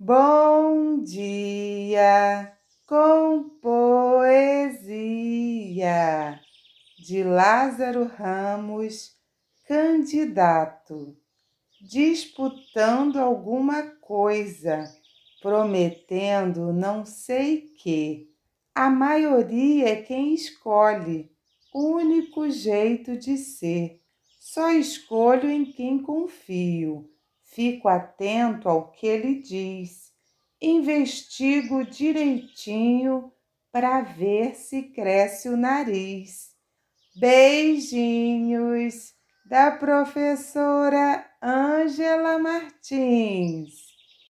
Bom dia com poesia de Lázaro Ramos, candidato, disputando alguma coisa, prometendo não sei que. A maioria é quem escolhe, único jeito de ser. Só escolho em quem confio Fico atento ao que ele diz, investigo direitinho para ver se cresce o nariz. Beijinhos da professora Ângela Martins.